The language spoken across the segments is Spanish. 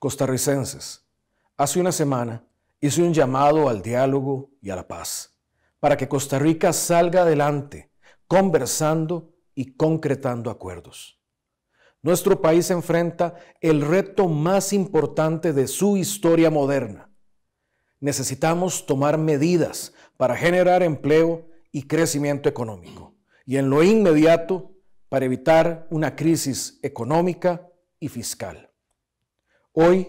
costarricenses, hace una semana hice un llamado al diálogo y a la paz, para que Costa Rica salga adelante conversando y concretando acuerdos. Nuestro país enfrenta el reto más importante de su historia moderna. Necesitamos tomar medidas para generar empleo y crecimiento económico, y en lo inmediato para evitar una crisis económica y fiscal. Hoy,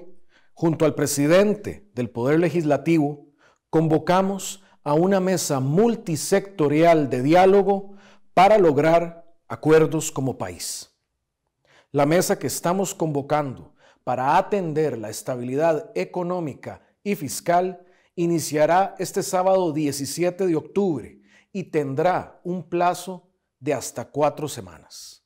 junto al presidente del Poder Legislativo, convocamos a una mesa multisectorial de diálogo para lograr acuerdos como país. La mesa que estamos convocando para atender la estabilidad económica y fiscal iniciará este sábado 17 de octubre y tendrá un plazo de hasta cuatro semanas.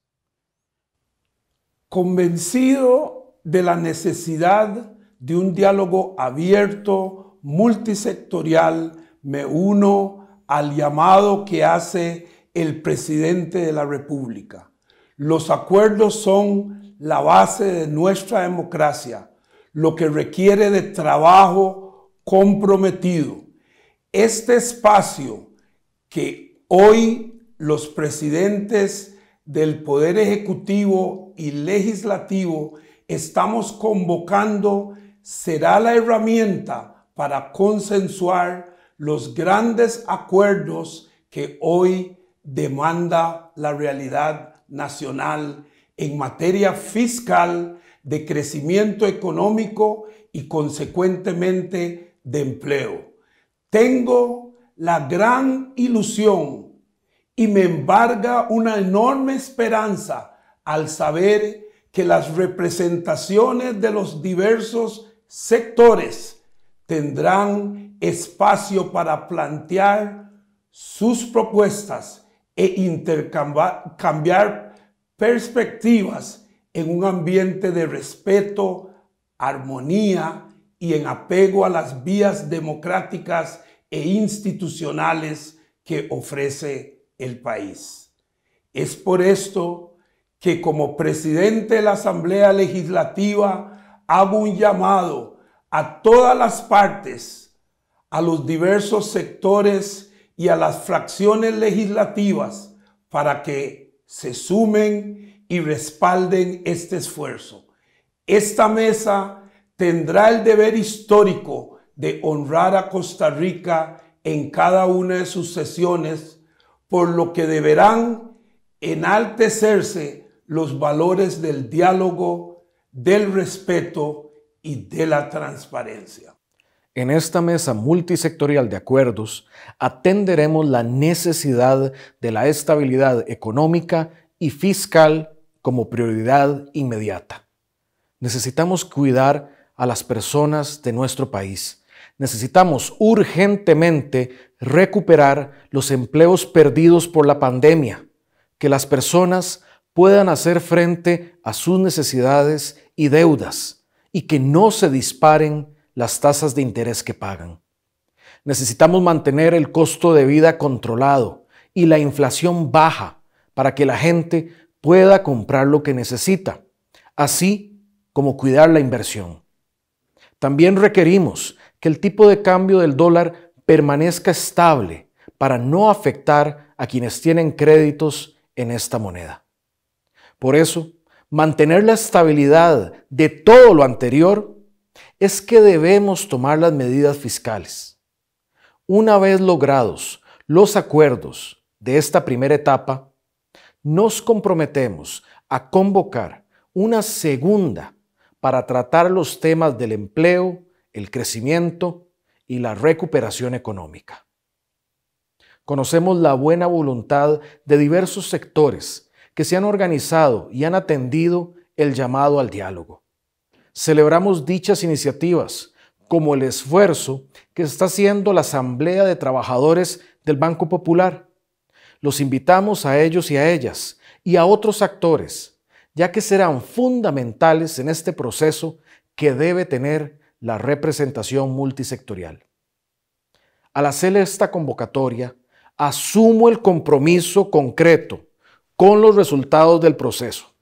Convencido de la necesidad de un diálogo abierto, multisectorial, me uno al llamado que hace el presidente de la República. Los acuerdos son la base de nuestra democracia, lo que requiere de trabajo comprometido. Este espacio que hoy los presidentes del Poder Ejecutivo y Legislativo estamos convocando será la herramienta para consensuar los grandes acuerdos que hoy demanda la realidad nacional en materia fiscal, de crecimiento económico y consecuentemente de empleo. Tengo la gran ilusión y me embarga una enorme esperanza al saber que las representaciones de los diversos sectores tendrán espacio para plantear sus propuestas e intercambiar perspectivas en un ambiente de respeto, armonía y en apego a las vías democráticas e institucionales que ofrece el país. Es por esto que como presidente de la Asamblea Legislativa hago un llamado a todas las partes, a los diversos sectores y a las fracciones legislativas para que se sumen y respalden este esfuerzo. Esta mesa tendrá el deber histórico de honrar a Costa Rica en cada una de sus sesiones, por lo que deberán enaltecerse los valores del diálogo, del respeto y de la transparencia. En esta mesa multisectorial de acuerdos atenderemos la necesidad de la estabilidad económica y fiscal como prioridad inmediata. Necesitamos cuidar a las personas de nuestro país. Necesitamos urgentemente recuperar los empleos perdidos por la pandemia, que las personas puedan hacer frente a sus necesidades y deudas y que no se disparen las tasas de interés que pagan. Necesitamos mantener el costo de vida controlado y la inflación baja para que la gente pueda comprar lo que necesita, así como cuidar la inversión. También requerimos que el tipo de cambio del dólar permanezca estable para no afectar a quienes tienen créditos en esta moneda. Por eso, mantener la estabilidad de todo lo anterior es que debemos tomar las medidas fiscales. Una vez logrados los acuerdos de esta primera etapa, nos comprometemos a convocar una segunda para tratar los temas del empleo, el crecimiento y la recuperación económica. Conocemos la buena voluntad de diversos sectores que se han organizado y han atendido el llamado al diálogo. Celebramos dichas iniciativas como el esfuerzo que está haciendo la Asamblea de Trabajadores del Banco Popular. Los invitamos a ellos y a ellas y a otros actores, ya que serán fundamentales en este proceso que debe tener la representación multisectorial. Al hacer esta convocatoria, asumo el compromiso concreto con los resultados del proceso.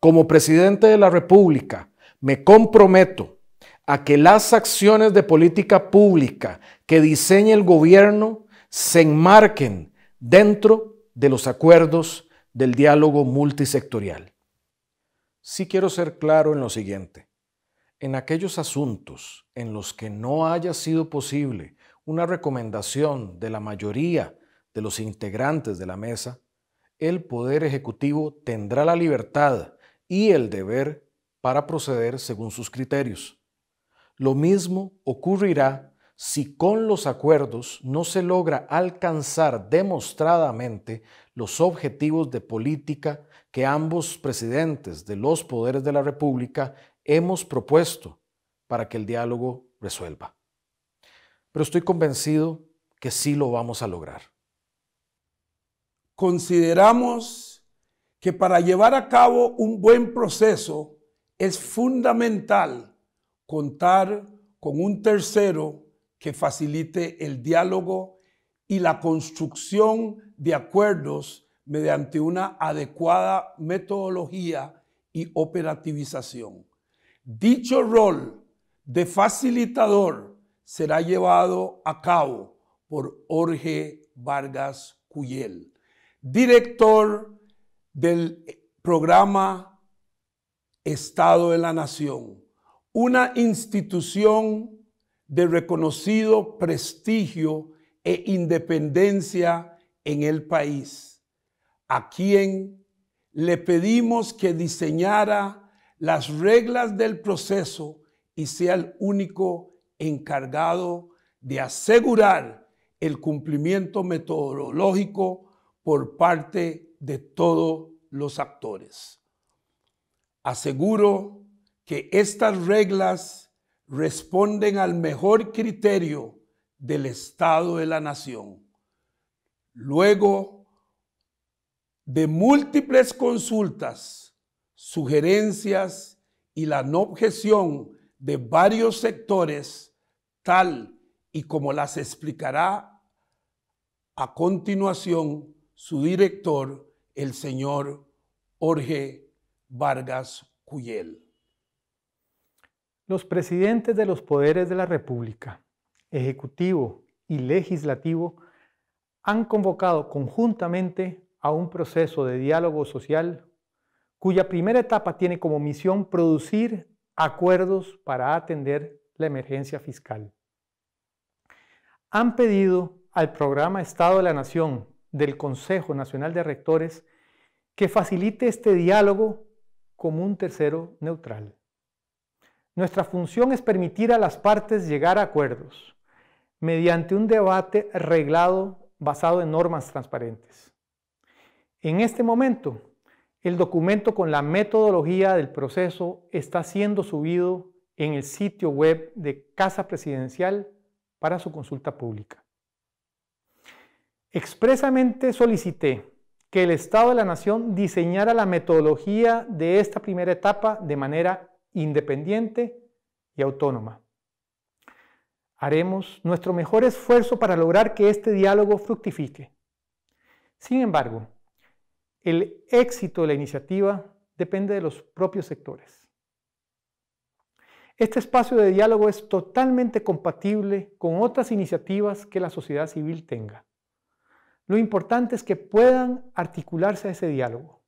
Como presidente de la República, me comprometo a que las acciones de política pública que diseñe el gobierno se enmarquen dentro de los acuerdos del diálogo multisectorial. Sí quiero ser claro en lo siguiente. En aquellos asuntos en los que no haya sido posible una recomendación de la mayoría de los integrantes de la mesa, el Poder Ejecutivo tendrá la libertad y el deber para proceder según sus criterios. Lo mismo ocurrirá si con los acuerdos no se logra alcanzar demostradamente los objetivos de política que ambos presidentes de los poderes de la República hemos propuesto para que el diálogo resuelva. Pero estoy convencido que sí lo vamos a lograr consideramos que para llevar a cabo un buen proceso es fundamental contar con un tercero que facilite el diálogo y la construcción de acuerdos mediante una adecuada metodología y operativización. Dicho rol de facilitador será llevado a cabo por Jorge Vargas Cuyel director del programa Estado de la Nación, una institución de reconocido prestigio e independencia en el país, a quien le pedimos que diseñara las reglas del proceso y sea el único encargado de asegurar el cumplimiento metodológico por parte de todos los actores. Aseguro que estas reglas responden al mejor criterio del Estado de la Nación. Luego de múltiples consultas, sugerencias y la no objeción de varios sectores, tal y como las explicará a continuación su director, el señor Jorge Vargas Cuyel. Los presidentes de los poderes de la República, Ejecutivo y Legislativo, han convocado conjuntamente a un proceso de diálogo social cuya primera etapa tiene como misión producir acuerdos para atender la emergencia fiscal. Han pedido al programa Estado de la Nación del Consejo Nacional de Rectores que facilite este diálogo como un tercero neutral. Nuestra función es permitir a las partes llegar a acuerdos mediante un debate reglado basado en normas transparentes. En este momento, el documento con la metodología del proceso está siendo subido en el sitio web de Casa Presidencial para su consulta pública. Expresamente solicité que el Estado de la Nación diseñara la metodología de esta primera etapa de manera independiente y autónoma. Haremos nuestro mejor esfuerzo para lograr que este diálogo fructifique. Sin embargo, el éxito de la iniciativa depende de los propios sectores. Este espacio de diálogo es totalmente compatible con otras iniciativas que la sociedad civil tenga. Lo importante es que puedan articularse a ese diálogo.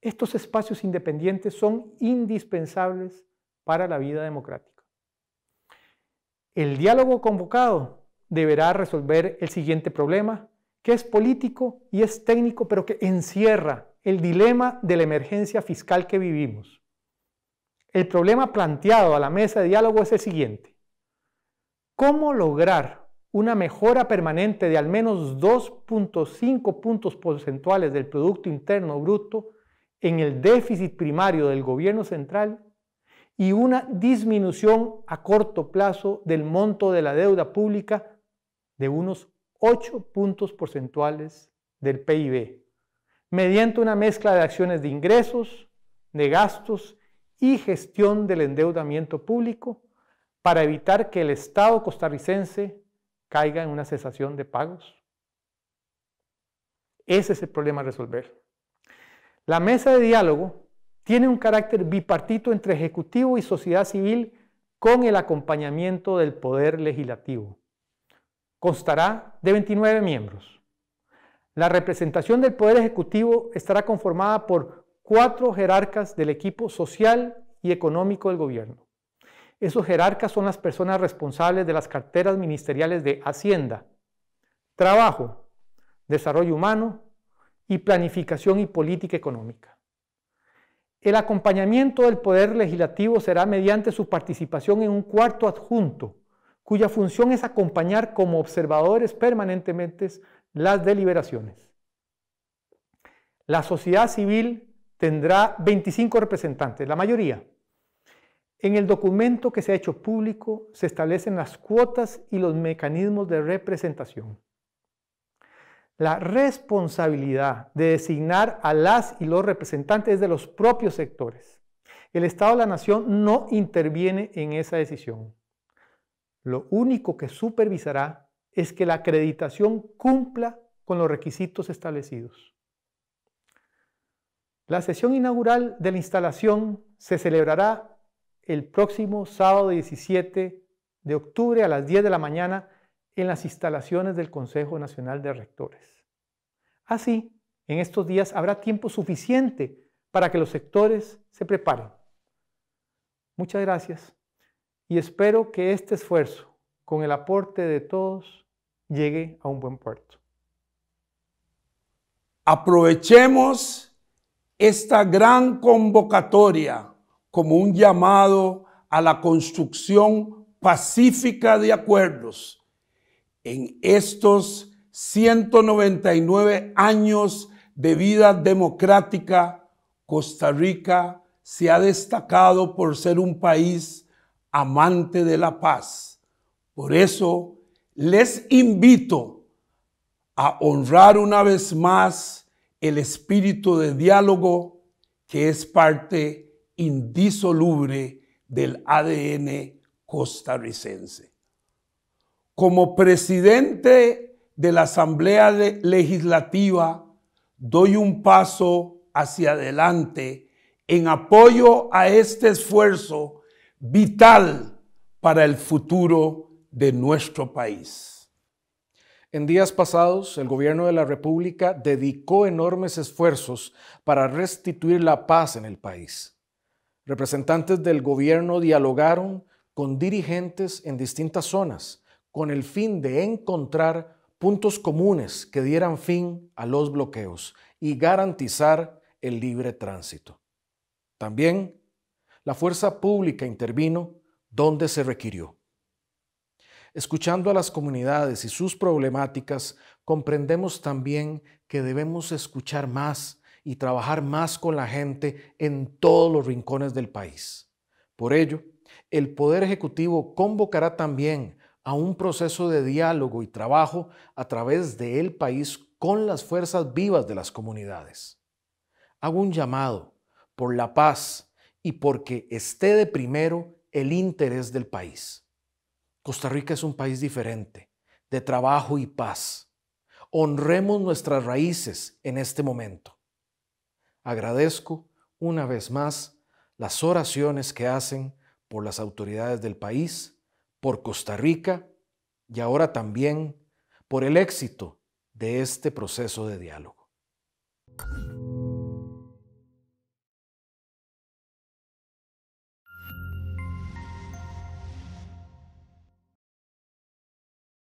Estos espacios independientes son indispensables para la vida democrática. El diálogo convocado deberá resolver el siguiente problema, que es político y es técnico, pero que encierra el dilema de la emergencia fiscal que vivimos. El problema planteado a la mesa de diálogo es el siguiente. ¿Cómo lograr una mejora permanente de al menos 2.5 puntos porcentuales del Producto Interno Bruto en el déficit primario del gobierno central y una disminución a corto plazo del monto de la deuda pública de unos 8 puntos porcentuales del PIB, mediante una mezcla de acciones de ingresos, de gastos y gestión del endeudamiento público para evitar que el Estado costarricense caiga en una cesación de pagos. Ese es el problema a resolver. La mesa de diálogo tiene un carácter bipartito entre Ejecutivo y sociedad civil con el acompañamiento del Poder Legislativo. Constará de 29 miembros. La representación del Poder Ejecutivo estará conformada por cuatro jerarcas del equipo social y económico del gobierno. Esos jerarcas son las personas responsables de las carteras ministeriales de Hacienda, Trabajo, Desarrollo Humano y Planificación y Política Económica. El acompañamiento del Poder Legislativo será mediante su participación en un cuarto adjunto, cuya función es acompañar como observadores permanentemente las deliberaciones. La sociedad civil tendrá 25 representantes, la mayoría, en el documento que se ha hecho público se establecen las cuotas y los mecanismos de representación. La responsabilidad de designar a las y los representantes es de los propios sectores. El Estado de la Nación no interviene en esa decisión. Lo único que supervisará es que la acreditación cumpla con los requisitos establecidos. La sesión inaugural de la instalación se celebrará el próximo sábado 17 de octubre a las 10 de la mañana en las instalaciones del Consejo Nacional de Rectores. Así, en estos días habrá tiempo suficiente para que los sectores se preparen. Muchas gracias y espero que este esfuerzo, con el aporte de todos, llegue a un buen puerto. Aprovechemos esta gran convocatoria como un llamado a la construcción pacífica de acuerdos. En estos 199 años de vida democrática, Costa Rica se ha destacado por ser un país amante de la paz. Por eso les invito a honrar una vez más el espíritu de diálogo que es parte de, indisoluble del ADN costarricense. Como presidente de la Asamblea Legislativa, doy un paso hacia adelante en apoyo a este esfuerzo vital para el futuro de nuestro país. En días pasados, el gobierno de la República dedicó enormes esfuerzos para restituir la paz en el país. Representantes del gobierno dialogaron con dirigentes en distintas zonas con el fin de encontrar puntos comunes que dieran fin a los bloqueos y garantizar el libre tránsito. También la fuerza pública intervino donde se requirió. Escuchando a las comunidades y sus problemáticas, comprendemos también que debemos escuchar más y trabajar más con la gente en todos los rincones del país. Por ello, el Poder Ejecutivo convocará también a un proceso de diálogo y trabajo a través de el país con las fuerzas vivas de las comunidades. Hago un llamado por la paz y porque esté de primero el interés del país. Costa Rica es un país diferente, de trabajo y paz. Honremos nuestras raíces en este momento. Agradezco una vez más las oraciones que hacen por las autoridades del país, por Costa Rica y ahora también por el éxito de este proceso de diálogo.